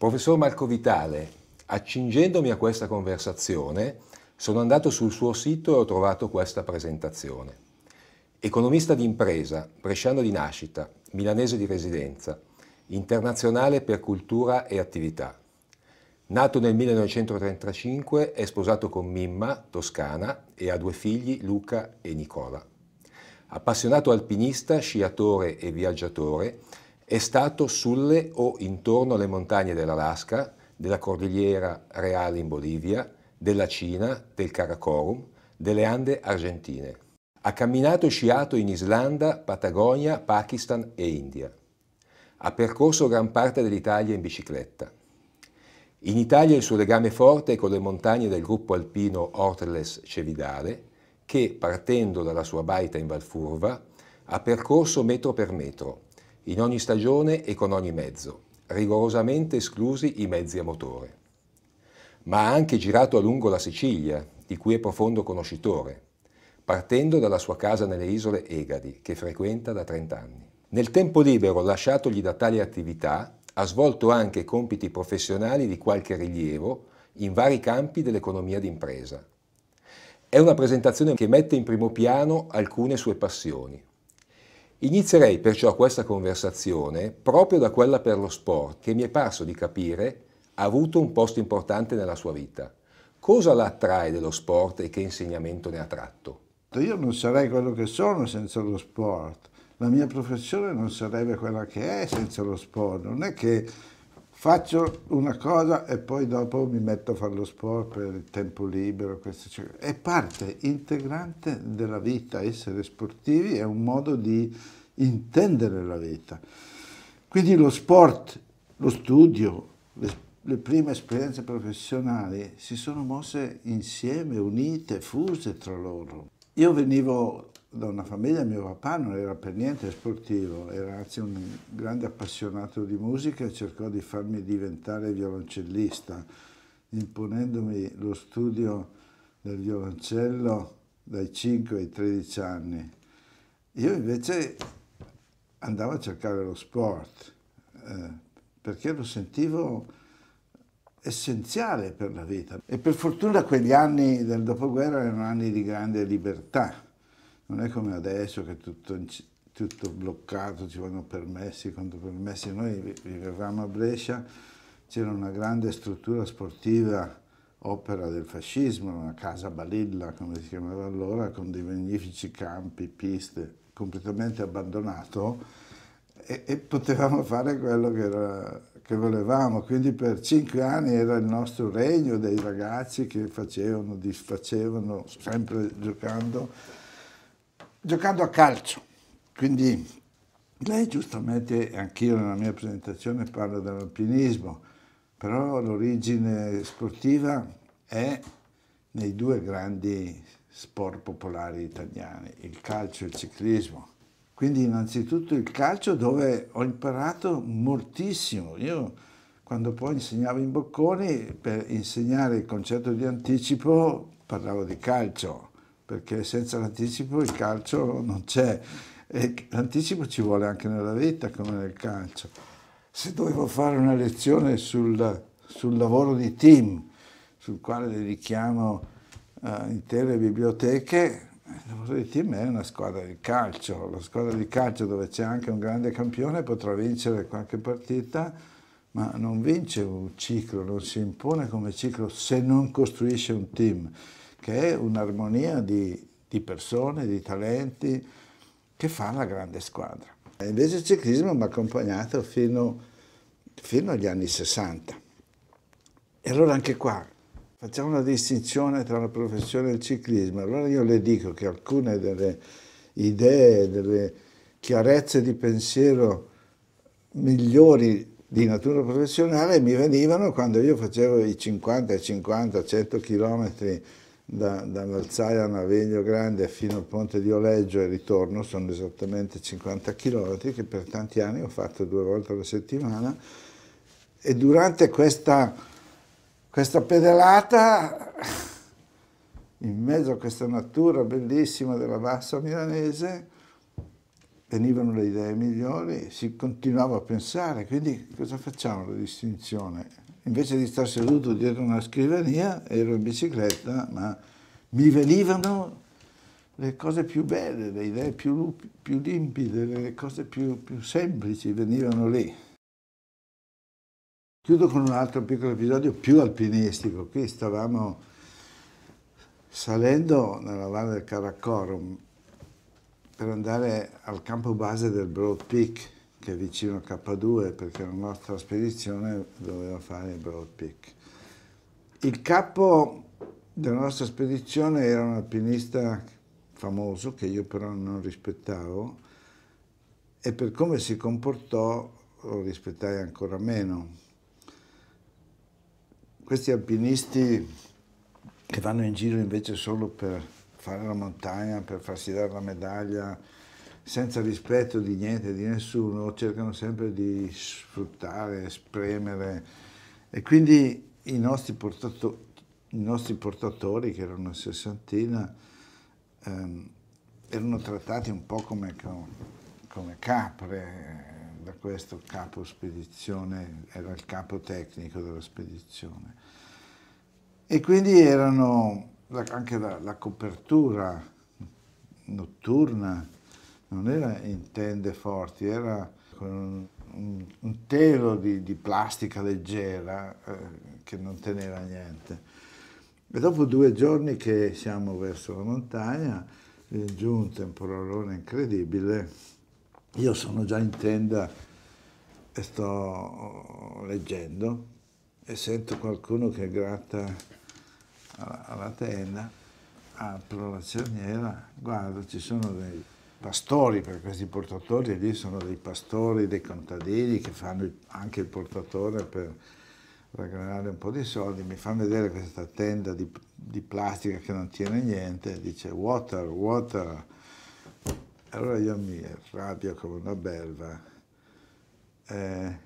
Professor Marco Vitale, accingendomi a questa conversazione, sono andato sul suo sito e ho trovato questa presentazione. Economista di impresa, bresciano di nascita, milanese di residenza, internazionale per cultura e attività. Nato nel 1935, è sposato con Mimma, toscana, e ha due figli, Luca e Nicola. Appassionato alpinista, sciatore e viaggiatore, è stato sulle o intorno alle montagne dell'Alaska, della Cordigliera Reale in Bolivia, della Cina, del Karakorum, delle Ande argentine. Ha camminato e sciato in Islanda, Patagonia, Pakistan e India. Ha percorso gran parte dell'Italia in bicicletta. In Italia il suo legame forte è con le montagne del gruppo alpino Ortles Cevidale, che partendo dalla sua baita in Valfurva ha percorso metro per metro, in ogni stagione e con ogni mezzo, rigorosamente esclusi i mezzi a motore. Ma ha anche girato a lungo la Sicilia, di cui è profondo conoscitore, partendo dalla sua casa nelle isole Egadi, che frequenta da 30 anni. Nel tempo libero lasciatogli da tale attività, ha svolto anche compiti professionali di qualche rilievo in vari campi dell'economia d'impresa. È una presentazione che mette in primo piano alcune sue passioni, Inizierei perciò questa conversazione proprio da quella per lo sport che mi è parso di capire ha avuto un posto importante nella sua vita. Cosa la attrae dello sport e che insegnamento ne ha tratto? Io non sarei quello che sono senza lo sport. La mia professione non sarebbe quella che è senza lo sport. Non è che faccio una cosa e poi dopo mi metto a fare lo sport per il tempo libero. Questo, è parte integrante della vita, essere sportivi è un modo di intendere la vita. Quindi lo sport, lo studio, le, le prime esperienze professionali si sono mosse insieme, unite, fuse tra loro. Io venivo da una famiglia, mio papà non era per niente sportivo, era anzi un grande appassionato di musica e cercò di farmi diventare violoncellista, imponendomi lo studio del violoncello dai 5 ai 13 anni. Io invece andavo a cercare lo sport, eh, perché lo sentivo essenziale per la vita. E per fortuna quegli anni del dopoguerra erano anni di grande libertà. Non è come adesso che tutto, tutto bloccato, ci vogliono permessi, contro permessi. Noi vivevamo a Brescia, c'era una grande struttura sportiva opera del fascismo, una casa balilla come si chiamava allora, con dei magnifici campi, piste, completamente abbandonato e, e potevamo fare quello che, era, che, volevamo. Quindi per cinque anni era il nostro regno dei ragazzi che facevano, disfacevano, sempre giocando, giocando a calcio. Quindi lei giustamente, anch'io nella mia presentazione parlo dell'alpinismo, però l'origine sportiva è nei due grandi sport popolari italiani, il calcio e il ciclismo. Quindi innanzitutto il calcio dove ho imparato moltissimo. Io quando poi insegnavo in Bocconi, per insegnare il concetto di anticipo parlavo di calcio, perché senza l'anticipo il calcio non c'è. E l'anticipo ci vuole anche nella vita come nel calcio. Se dovevo fare una lezione sul, sul lavoro di team, sul quale dedichiamo uh, intere biblioteche, la di Team è una squadra di calcio, la squadra di calcio dove c'è anche un grande campione potrà vincere qualche partita, ma non vince un ciclo, non si impone come ciclo se non costruisce un team, che è un'armonia di, di persone, di talenti, che fa la grande squadra. E invece il ciclismo mi ha accompagnato fino, fino agli anni 60. E allora anche qua facciamo una distinzione tra la professione e il ciclismo. Allora io le dico che alcune delle idee, delle chiarezze di pensiero migliori di natura professionale mi venivano quando io facevo i 50, 50, 100 km da, dall'Alzaia a Naveglio Grande fino al ponte di Oleggio e ritorno, sono esattamente 50 km che per tanti anni ho fatto due volte alla settimana e durante questa questa pedalata in mezzo a questa natura bellissima della bassa milanese venivano le idee migliori, si continuava a pensare, quindi cosa facciamo la distinzione? Invece di star seduto dietro una scrivania ero in bicicletta, ma mi venivano le cose più belle, le idee più, più limpide, le cose più, più semplici venivano lì. Chiudo con un altro piccolo episodio più alpinistico. Qui stavamo salendo nella valle del Caracorum per andare al campo base del Broad Peak, che è vicino a K2, perché la nostra spedizione doveva fare il Broad Peak. Il capo della nostra spedizione era un alpinista famoso, che io però non rispettavo, e per come si comportò lo rispettai ancora meno questi alpinisti che vanno in giro invece solo per fare la montagna, per farsi dare la medaglia, senza rispetto di niente, di nessuno, cercano sempre di sfruttare, spremere. E quindi i nostri, portato i nostri portatori, che erano sessantina, ehm, erano trattati un po' come, come capre, da questo capo spedizione, era il capo tecnico della spedizione. E quindi erano anche la, la copertura notturna, non era in tende forti, era con un, un telo di, di, plastica leggera eh, che non teneva niente. E dopo due giorni che siamo verso la montagna, è giù un temporalone incredibile io sono già in tenda e sto leggendo e sento qualcuno che gratta alla, tenda, apro la cerniera, guardo, ci sono dei pastori, per questi portatori lì sono dei pastori, dei contadini che fanno anche il portatore per ragionare un po' di soldi, mi fanno vedere questa tenda di, di plastica che non tiene niente, dice water, water, allora io mi arrabbio come una belva, eh,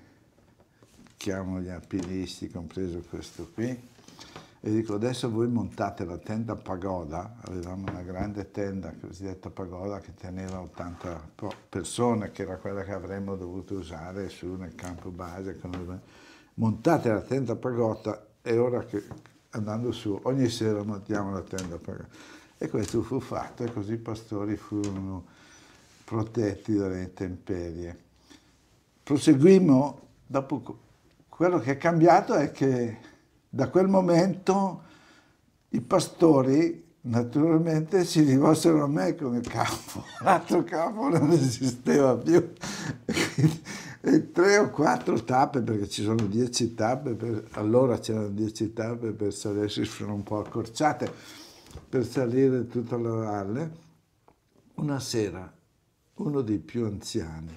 chiamo gli alpinisti, compreso questo qui, e dico adesso voi montate la tenda pagoda, avevamo una grande tenda cosiddetta pagoda che teneva 80 persone, che era quella che avremmo dovuto usare su nel campo base, montate la tenda pagoda e ora che andando su ogni sera montiamo la tenda pagoda. E questo fu fatto e così i pastori furono protetti dalle intemperie. Proseguimmo, dopo quello che è cambiato è che da quel momento i pastori naturalmente si rivolsero a me come capo, l'altro capo non esisteva più. e tre o quattro tappe, perché ci sono dieci tappe, per, allora c'erano dieci tappe per salire, si sono un po' accorciate, per salire tutta la valle. Una sera uno dei più anziani,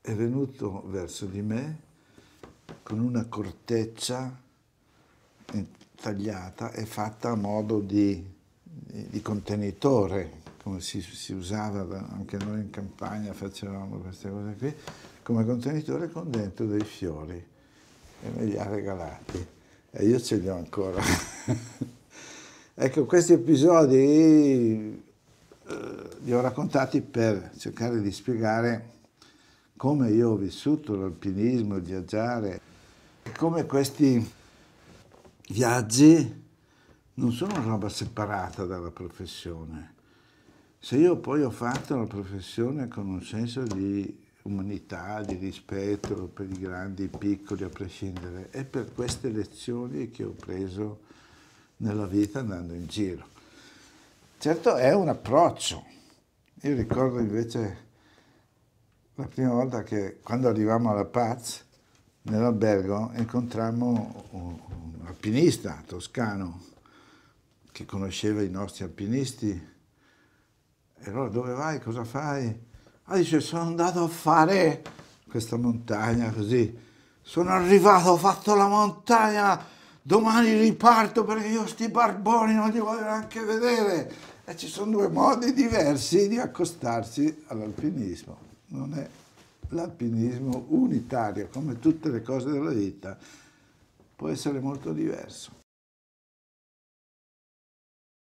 è venuto verso di me con una corteccia tagliata e fatta a modo di, di, di contenitore, come si, si, usava anche noi in campagna, facevamo queste cose qui, come contenitore con dentro dei fiori e me li ha regalati e io ce li ho ancora. ecco, questi episodi eh, li ho raccontati per cercare di spiegare come io ho vissuto l'alpinismo, il viaggiare, e come questi viaggi non sono una roba separata dalla professione. Se io poi ho fatto la professione con un senso di umanità, di rispetto per i grandi, i piccoli, a prescindere, è per queste lezioni che ho preso nella vita andando in giro. Certo è un approccio. Io ricordo invece la prima volta che quando arrivavamo alla Paz, nell'albergo, incontrammo un, un alpinista toscano che conosceva i nostri alpinisti. E allora dove vai? Cosa fai? Ah, dice, sono andato a fare questa montagna così. Sono arrivato, ho fatto la montagna, domani riparto perché io sti barboni non li voglio neanche vedere. E ci sono due modi diversi di accostarsi all'alpinismo. Non è l'alpinismo unitario, come tutte le cose della vita, può essere molto diverso.